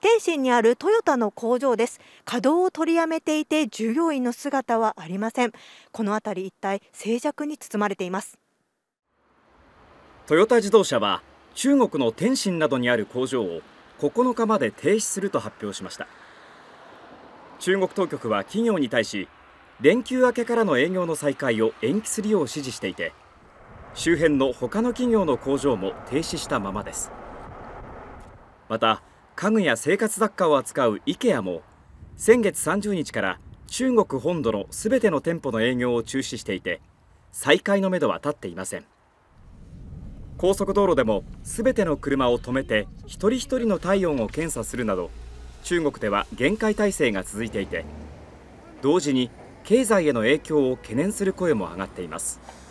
天津にあるトヨタの工場です稼働を取りやめていて従業員の姿はありませんこの辺り一帯静寂に包まれていますトヨタ自動車は中国の天津などにある工場を9日まで停止すると発表しました中国当局は企業に対し連休明けからの営業の再開を延期するよう指示していて周辺の他の企業の工場も停止したままですまた家具や生活雑貨を扱う IKEA も先月30日から中国本土のすべての店舗の営業を中止していて再開のめどは立っていません高速道路でもすべての車を止めて一人一人の体温を検査するなど中国では厳戒態勢が続いていて同時に経済への影響を懸念する声も上がっています。